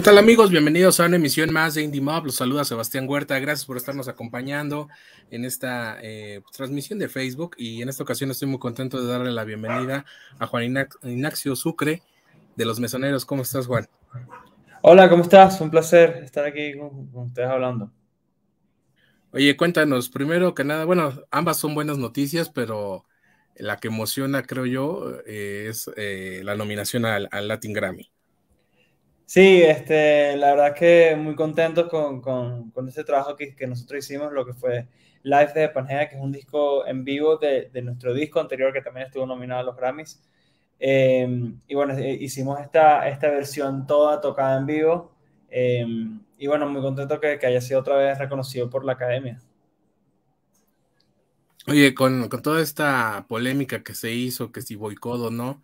¿Qué tal amigos? Bienvenidos a una emisión más de Indie Mob. Los saluda Sebastián Huerta. Gracias por estarnos acompañando en esta eh, pues, transmisión de Facebook. Y en esta ocasión estoy muy contento de darle la bienvenida a Juan Ignacio Sucre de Los Mesoneros. ¿Cómo estás, Juan? Hola, ¿cómo estás? Un placer estar aquí con, ustedes hablando. Oye, cuéntanos, primero que nada, bueno, ambas son buenas noticias, pero la que emociona, creo yo, eh, es eh, la nominación al Latin Grammy. Sí, este, la verdad es que muy contentos con, con, con ese trabajo que, que, nosotros hicimos, lo que fue Live de Pangea, que es un disco en vivo de, de nuestro disco anterior que también estuvo nominado a los Grammys. Em, y bueno, eh, hicimos esta, esta versión toda tocada en vivo. Em, y bueno, muy contento que, que, haya sido otra vez reconocido por la academia. Oye, con, con toda esta polémica que se hizo, que si o no,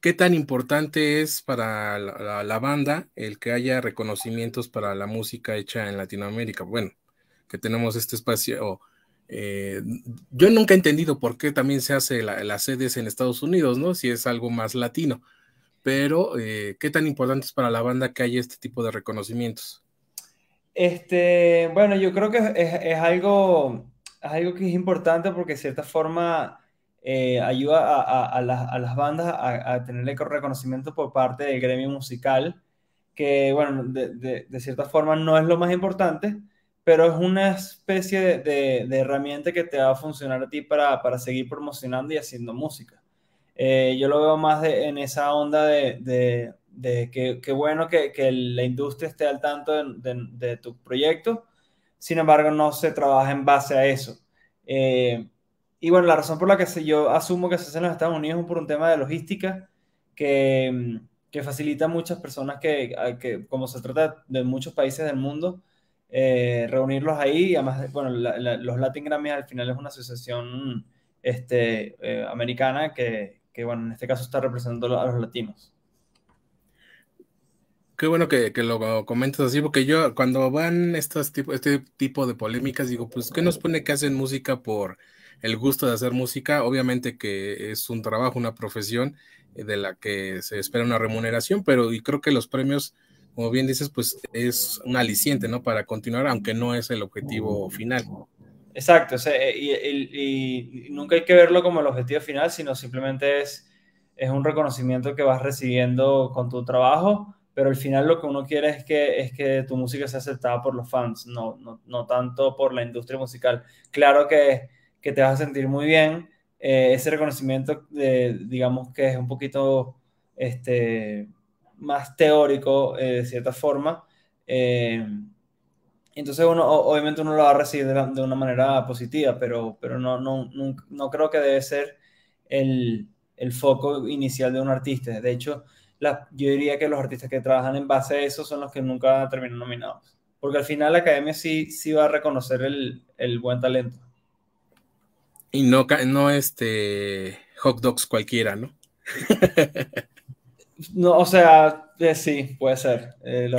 ¿Qué tan importante es para la, banda el que haya reconocimientos para la música hecha en Latinoamérica? Bueno, que tenemos este espacio. Eh, yo nunca he entendido por qué también se hace las sedes en Estados Unidos, ¿no? Si es algo más latino. Pero, eh, ¿qué tan importante es para la banda que haya este tipo de reconocimientos? Este, bueno, yo creo que es, algo, es algo que es importante porque de cierta forma eh, ayuda a, las, bandas a, tenerle reconocimiento por parte del gremio musical, que bueno, de, cierta forma no es lo más importante, pero es una especie de, herramienta que te va a funcionar a ti para, seguir promocionando y haciendo música. Eh, yo lo veo más en esa onda de, que, bueno que, que, la industria esté al tanto de, tu proyecto, sin embargo no se trabaja en base a eso. Eh, y bueno, la razón por la que yo asumo que se hace en los Estados Unidos es por un tema de logística que, que facilita a muchas personas que, como se trata de muchos países del mundo, eh, reunirlos ahí. Y además, bueno, los Latin Grammy al final es una asociación este, eh, americana que, que, bueno, en este caso está representando a los latinos. Qué bueno que, lo comentas así, porque yo cuando van estos tipo, este tipo de polémicas, digo, pues, ¿qué nos pone que hacen música por el gusto de hacer música? Obviamente que es un trabajo, una profesión eh, de la que se espera una remuneración, pero y creo que los premios, como bien dices, pues es un aliciente, ¿no? Para continuar, aunque no es el objetivo final. Exacto, o sea, eh, y, nunca hay que verlo como el objetivo final, sino simplemente es, es un reconocimiento que vas recibiendo con tu trabajo pero al final lo que uno quiere es que, es que tu música sea aceptada por los fans, no, no, no tanto por la industria musical. Claro que, que te vas a sentir muy bien, eh, ese reconocimiento, de, digamos que es un poquito este, más teórico eh, de cierta forma. Eh, entonces uno, obviamente uno lo va a recibir de, una manera positiva, pero, pero no, no, no, no creo que debe ser el, el foco inicial de un artista. De hecho, yo diría que los artistas que trabajan en base a eso son los que nunca terminan nominados. Porque al final la academia sí, sí va a reconocer el, buen talento. Y no, no este hot dogs cualquiera, ¿no? no, o sea, eh, sí, puede ser. Eh,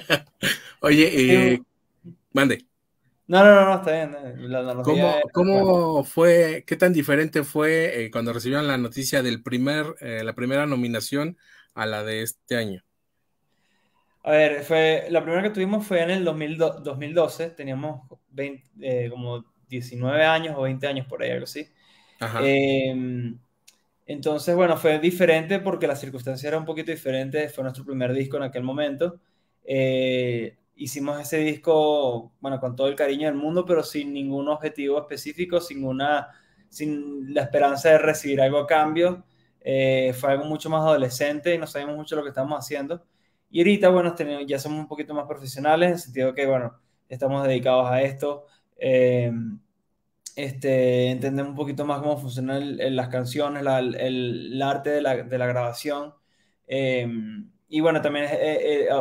Oye, eh, mande. No, no, no, está bien. ¿Cómo, fue, qué tan diferente fue cuando recibieron la noticia del primer, la primera nominación a la de este año? A ver, fue, la primera que tuvimos fue en el 2012, teníamos eh, como 19 años o 20 años por ahí, algo así. Em, entonces, bueno, fue diferente porque la circunstancia era un poquito diferente, fue nuestro primer disco en aquel momento. Eh, hicimos ese disco, bueno, con todo el cariño del mundo, pero sin ningún objetivo específico, sin, una, sin la esperanza de recibir algo a cambio. Eh, fue algo mucho más adolescente y no sabíamos mucho lo que estábamos haciendo. Y ahorita, bueno, este, ya somos un poquito más profesionales, en el sentido que, bueno, estamos dedicados a esto, eh, este, entendemos un poquito más cómo funcionan las canciones, el, arte de la, grabación. Eh, y bueno, también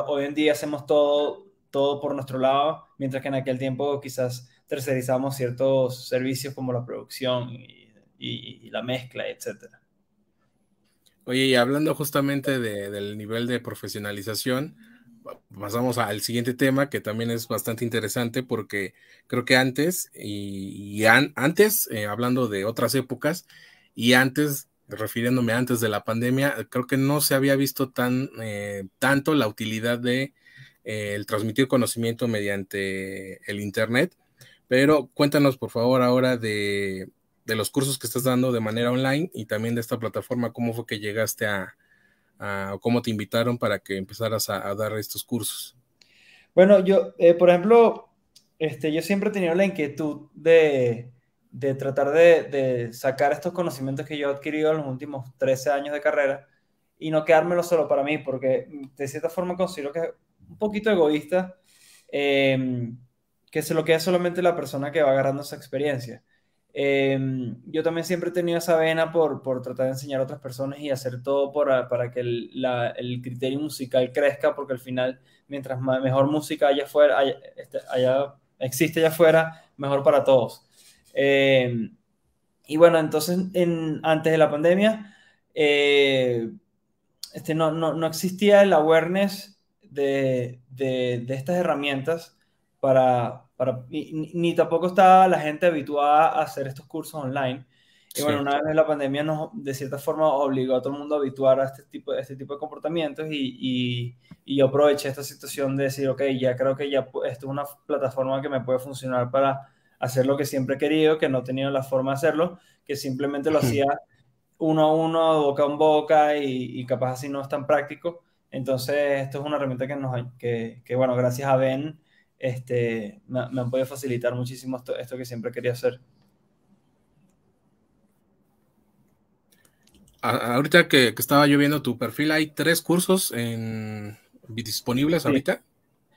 hoy en día hacemos todo, todo por nuestro lado, mientras que en aquel tiempo quizás tercerizamos ciertos servicios como la producción y, y la mezcla, etcétera. Oye, y hablando justamente del nivel de profesionalización, pasamos al siguiente tema que también es bastante interesante porque creo que antes, y, antes, eh, hablando de otras épocas, y antes, refiriéndome antes de la pandemia, creo que no se había visto tan eh, tanto la utilidad de eh, el transmitir conocimiento mediante el Internet. Pero cuéntanos, por favor, ahora de de los cursos que estás dando de manera online y también de esta plataforma, cómo fue que llegaste a, a cómo te invitaron para que empezaras a, dar estos cursos. Bueno, yo, eh, por ejemplo, este, yo siempre he tenido la inquietud de, tratar de, sacar estos conocimientos que yo he adquirido en los últimos 13 años de carrera y no quedármelo solo para mí, porque de cierta forma considero que es un poquito egoísta em, que se lo quede solamente la persona que va agarrando esa experiencia. Em, yo también siempre he tenido esa vena por, por tratar de enseñar a otras personas y hacer todo para, para que el, criterio musical crezca, porque al final, mientras mejor música haya fuera este, existe allá afuera, mejor para todos. Em, y bueno, entonces, en, antes de la pandemia, eh, este, no, no, no, existía el awareness de, de, de estas herramientas para, para, ni, tampoco está la gente habituada a hacer estos cursos online. Y bueno, una vez la pandemia nos, de cierta forma, obligó a todo el mundo a habituar a este tipo, este tipo de comportamientos y, y, yo aproveché esta situación de decir, ok, ya creo que ya esto es una plataforma que me puede funcionar para hacer lo que siempre he querido, que no tenía la forma de hacerlo, que simplemente lo hacía uno a uno, boca a boca y, capaz así no es tan práctico. Entonces, esto es una herramienta que nos, que, que bueno, gracias a Ben este, me, me han podido facilitar muchísimo esto, que siempre quería hacer. Ahorita que, estaba yo viendo tu perfil, hay tres cursos disponibles ahorita.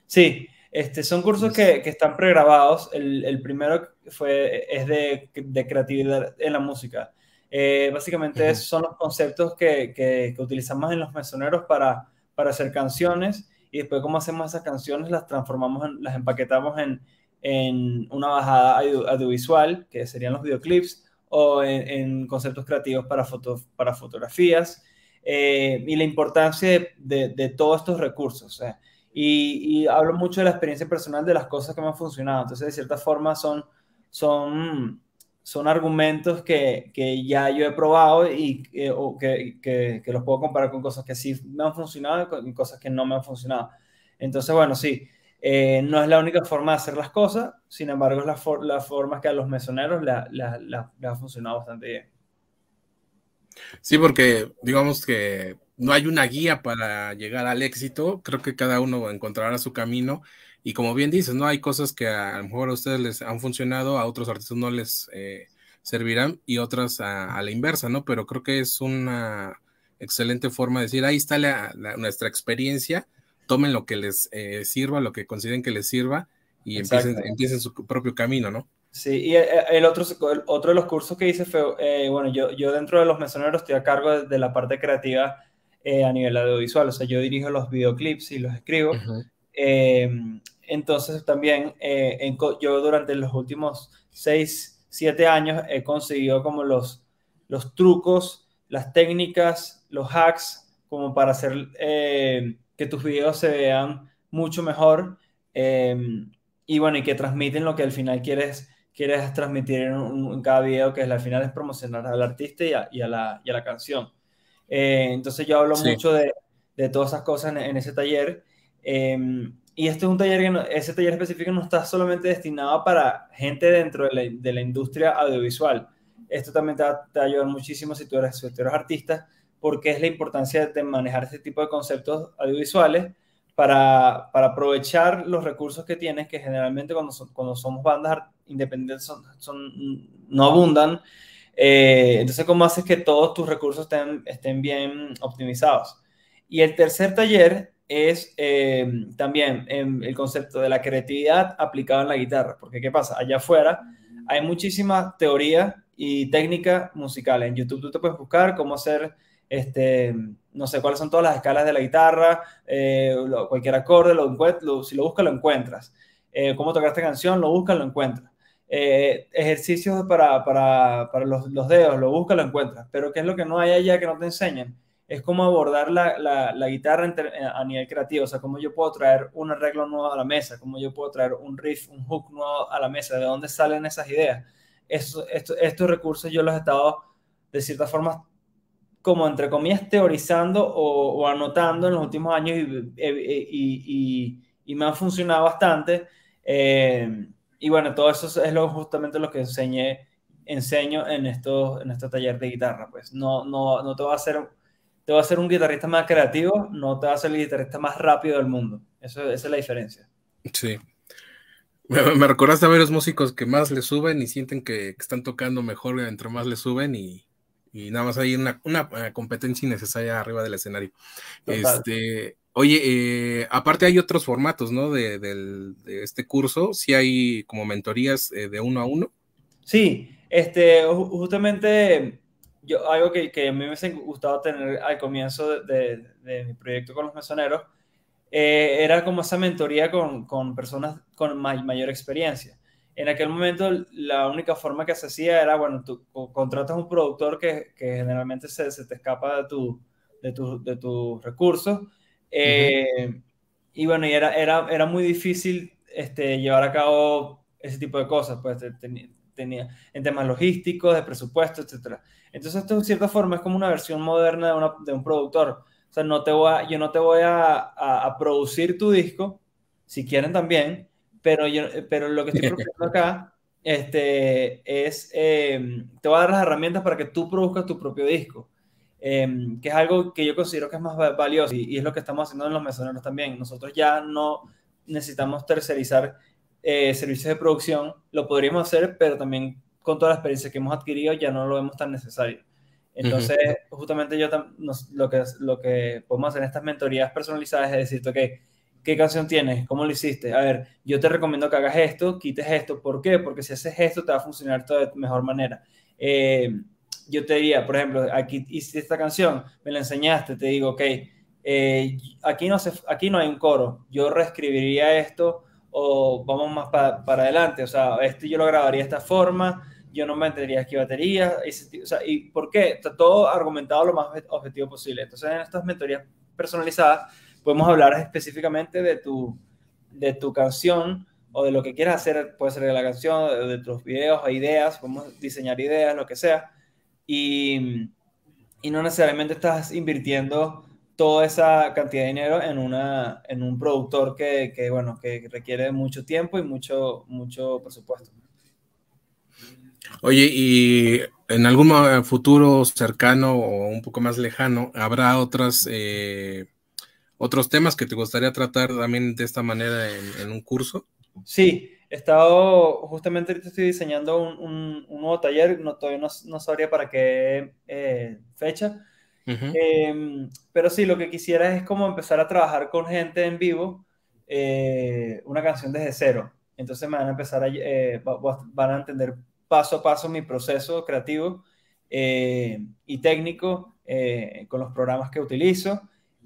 Sí, este, son cursos que, están pregrabados. El, el, primero fue, es de, creatividad en la música. Eh, básicamente son los conceptos que, que, utilizamos en los mesoneros para, para hacer canciones y después cómo hacemos esas canciones, las transformamos, las empaquetamos en, en una bajada audiovisual, que serían los videoclips, o en, conceptos creativos para, para fotografías, eh, y la importancia de, de, todos estos recursos. Y, y, hablo mucho de la experiencia personal de las cosas que me han funcionado. Entonces, de cierta forma, son, son son argumentos que, ya yo he probado y eh, que, los puedo comparar con cosas que sí me han funcionado y con cosas que no me han funcionado. Entonces, bueno, sí, eh, no es la única forma de hacer las cosas, sin embargo, es la, forma que a los mesoneros la, la, ha funcionado bastante bien. Sí, porque digamos que no hay una guía para llegar al éxito, creo que cada uno encontrará su camino y como bien dices, ¿no? Hay cosas que a, lo mejor a ustedes les han funcionado, a otros artistas no les eh, servirán y otras a, la inversa, ¿no? Pero creo que es una excelente forma de decir, ahí está la, nuestra experiencia, tomen lo que les eh, sirva, lo que consideren que les sirva y empiecen, empiecen, su propio camino, ¿no? Sí, y eh, el otro, otro de los cursos que hice fue, bueno, yo, yo dentro de los mesoneros estoy a cargo de la parte creativa eh, a nivel audiovisual. O sea, yo dirijo los videoclips y los escribo. Em, entonces también eh, yo durante los últimos 6, 7 años he conseguido como los, los trucos, las técnicas, los hacks, como para hacer em, que tus videos se vean mucho mejor em, y bueno, y que transmiten lo que al final quieres, quieres transmitir en, cada video, que al final es promocionar al artista y y a la canción. Eh, entonces yo hablo mucho de, todas esas cosas en, ese taller. Eh, y este es un taller que ese taller específico no está solamente destinado para gente dentro de la, industria audiovisual. Esto también te va, a ayudar muchísimo si tú eres, si tú artista, porque es la importancia de manejar este tipo de conceptos audiovisuales para, aprovechar los recursos que tienes, que generalmente cuando, cuando somos bandas independientes no abundan, eh, entonces, ¿cómo haces que todos tus recursos estén, bien optimizados? Y el tercer taller es em, también em, el concepto de la creatividad aplicada en la guitarra, porque ¿qué pasa? Allá afuera hay muchísima teoría y técnica musical. En YouTube tú te puedes buscar cómo hacer, este, no sé cuáles son todas las escalas de la guitarra, eh, cualquier acorde, lo, si lo buscas lo encuentras. Eh, cómo tocar esta canción, lo buscas, lo encuentras. Eh, ejercicios para, para, para los, los, dedos, lo buscas, lo encuentras, pero ¿qué es lo que no hay allá que no te enseñan? Es cómo abordar la, guitarra eh, a nivel creativo, o sea, cómo yo puedo traer un arreglo nuevo a la mesa, cómo yo puedo traer un riff, un hook nuevo a la mesa, de dónde salen esas ideas. estos recursos yo los he estado, de cierta forma, como entre comillas, teorizando o, anotando en los últimos años y, me han funcionado bastante. Eh, y bueno, todo eso es lo, justamente lo que enseñé, enseño en, esto en este taller de guitarra. Pues no, no, no te va a hacer, te va a hacer un guitarrista más creativo, no te va a hacer el guitarrista más rápido del mundo. Eso, esa es la diferencia. Sí. Me, me recordaste a varios músicos que más le suben y sienten que, están tocando mejor entre más le suben y, y nada más hay una, una eh, competencia innecesaria arriba del escenario. Este, Oye, eh, aparte hay otros formatos, ¿no? De, este curso, si hay como mentorías eh, de uno a uno. Sí, este, justamente yo, algo que, a mí me ha gustado tener al comienzo de, mi proyecto con los mesoneros eh, era como esa mentoría con, personas con mayor experiencia. En aquel momento la única forma que se hacía era, bueno, tú contratas un productor que, generalmente se, te escapa de, tu, de, de tus recursos eh, y bueno, y era, era, era muy difícil este, llevar a cabo ese tipo de cosas, pues tenía en temas logísticos, de presupuesto, etc. Entonces, esto en cierta forma es como una versión moderna de, de un productor. O sea, no te voy yo no te voy a, a, producir tu disco, si quieren también, pero, yo, pero lo que estoy proponiendo acá este, es, eh, te voy a dar las herramientas para que tú produzcas tu propio disco. Em, que es algo que yo considero que es más valioso y, es lo que estamos haciendo en los mesoneros también. Nosotros ya no necesitamos tercerizar eh, servicios de producción, lo podríamos hacer, pero también con toda la experiencia que hemos adquirido ya no lo vemos tan necesario. Entonces, justamente yo lo, que, lo que podemos hacer en estas mentorías personalizadas es decirte, ok, ¿qué canción tienes? ¿Cómo lo hiciste? A ver, yo te recomiendo que hagas esto, quites esto. ¿Por qué? Porque si haces esto te va a funcionar de mejor manera. Eh, yo te diría, por ejemplo, aquí hice esta canción, me la enseñaste, te digo, ok, eh, aquí, no se, aquí no hay un coro, yo reescribiría esto o vamos más para adelante, o sea, esto yo lo grabaría de esta forma, yo no metería aquí baterías, o sea, ¿y por qué? Está todo argumentado lo más objetivo posible. Entonces, en estas mentorías personalizadas podemos hablar específicamente de tu, de tu canción o de lo que quieras hacer, puede ser de la canción, de, tus videos o ideas, podemos diseñar ideas, lo que sea y, no necesariamente estás invirtiendo toda esa cantidad de dinero en, una, en un productor que, bueno, que requiere mucho tiempo y mucho, mucho presupuesto. Oye, y en algún futuro cercano o un poco más lejano, ¿habrá otras, eh, otros temas que te gustaría tratar también de esta manera en, en un curso? Sí, He estado, justamente ahorita estoy diseñando un, nuevo taller, no, no, sabría para qué eh, fecha, em, pero sí, lo que quisiera es como empezar a trabajar con gente en vivo, eh, una canción desde cero. Entonces van a empezar a, eh, van a entender paso a paso mi proceso creativo y técnico con los programas que utilizo.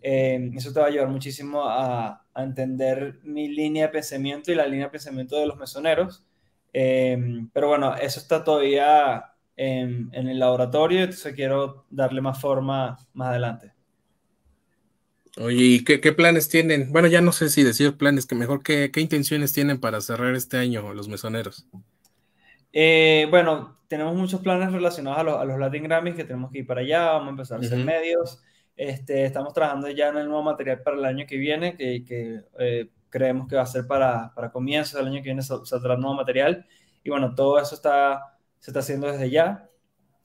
Em, eso te va a ayudar muchísimo a, entender mi línea de pensamiento y la línea de pensamiento de los mesoneros. Em, pero bueno, eso está todavía em, en, el laboratorio, entonces quiero darle más forma más adelante. Oye, ¿y qué, planes tienen? Bueno, ya no sé si decir planes, que mejor, ¿qué, intenciones tienen para cerrar este año los mesoneros? Eh, bueno, tenemos muchos planes relacionados a, los Latin Grammys que tenemos que ir para allá, vamos a empezar a hacer medios. Este, estamos trabajando ya en el nuevo material para el año que viene, que, eh, creemos que va a ser para, para comienzos del año que viene, saldrá nuevo material. Y bueno, todo eso está, se está haciendo desde ya.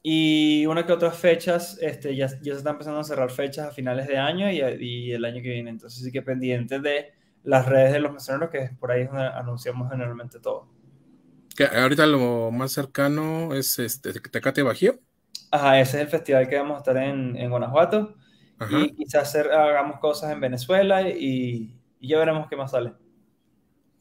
Y una que otras fechas, este, ya, ya se están empezando a cerrar fechas a finales de año y, el año que viene. Entonces sí que pendiente de las redes de los mesoneros, que por ahí anunciamos generalmente todo. Que ahorita lo más cercano es este, Tecate Bajío. Ajá, ese es el festival que vamos a estar en, en Guanajuato y quizás hacer, hagamos cosas en Venezuela y, ya veremos qué más sale.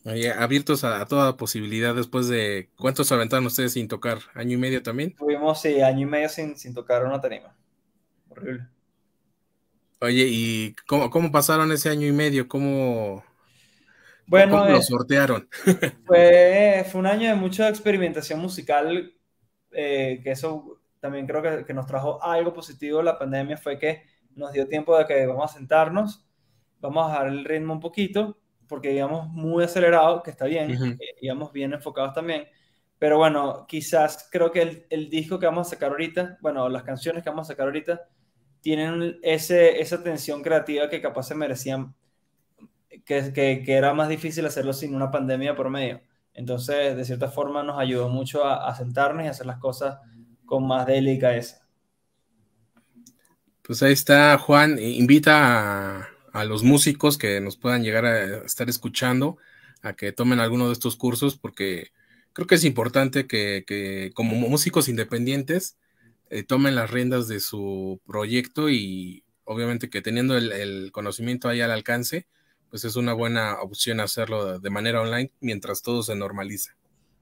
Oye, abiertos a, toda posibilidad después de cuántos aventaron ustedes sin tocar, año y medio también. Tuvimos, año y medio sin, sin tocar una tarima. Horrible. Oye, ¿y cómo, cómo pasaron ese año y medio? ¿Cómo, bueno, lo eh, sortearon? Fue, fue, un año de mucha experimentación musical, eh, que eso también creo que, que, nos trajo algo positivo. La pandemia fue que nos dio tiempo de que vamos a sentarnos, vamos a bajar el ritmo un poquito, porque íbamos muy acelerado, que está bien, eh, íbamos bien enfocados también. Pero bueno, quizás creo que el, disco que vamos a sacar ahorita, bueno, las canciones que vamos a sacar ahorita, tienen ese, esa tensión creativa que capaz se merecían, que, que, que era más difícil hacerlo sin una pandemia por medio. Entonces, de cierta forma, nos ayudó mucho a, sentarnos y hacer las cosas con más delicadeza. Pues ahí está, Juan. Eh, invita a, los músicos que nos puedan llegar a estar escuchando a que tomen alguno de estos cursos porque creo que es importante que, como músicos independientes eh, tomen las riendas de su proyecto y obviamente que teniendo el, el, conocimiento ahí al alcance, pues es una buena opción hacerlo de manera online mientras todo se normaliza.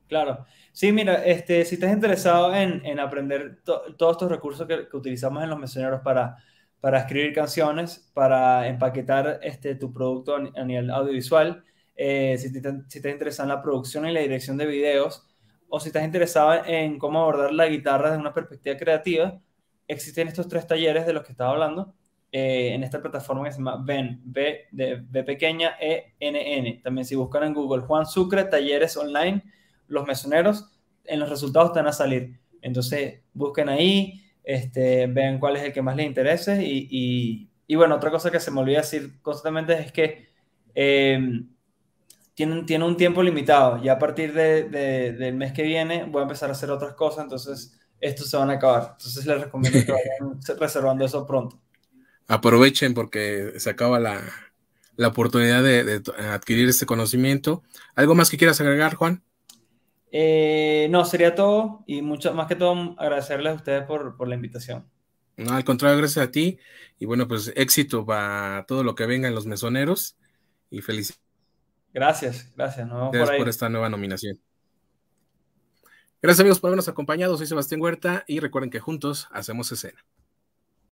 Claro. Sí, mira, este, si estás interesado en, aprender todos estos recursos que, utilizamos en los mesoneros para, para escribir canciones, para empaquetar este, tu producto a nivel audiovisual, eh, si, te, si estás interesado en la producción y la dirección de videos, o si estás interesado en cómo abordar la guitarra desde una perspectiva creativa, existen estos tres talleres de los que estaba hablando eh, en esta plataforma que se llama VEN, B, de, B pequeña, E, N, N. También si buscan en Google Juan Sucre, talleres online, los mesoneros, en los resultados te van a salir. Entonces, busquen ahí, este, vean cuál es el que más les interese. Y, bueno, otra cosa que se me olvida decir constantemente es que em, tienen, tiene un tiempo limitado. Ya a partir del mes que viene voy a empezar a hacer otras cosas, entonces estos se van a acabar. Entonces les recomiendo que vayan reservando eso pronto. Aprovechen porque se acaba la, oportunidad de, de adquirir este conocimiento. ¿Algo más que quieras agregar, Juan? Eh, no, sería todo y mucho, más que todo agradecerles a ustedes por, la invitación. No, al contrario, gracias a ti. Y bueno, pues éxito para todo lo que venga en los mesoneros y felicidades. Gracias, gracias. gracias por, por esta nueva nominación. Gracias amigos por habernos acompañado. Soy Sebastián Huerta y recuerden que juntos hacemos escena.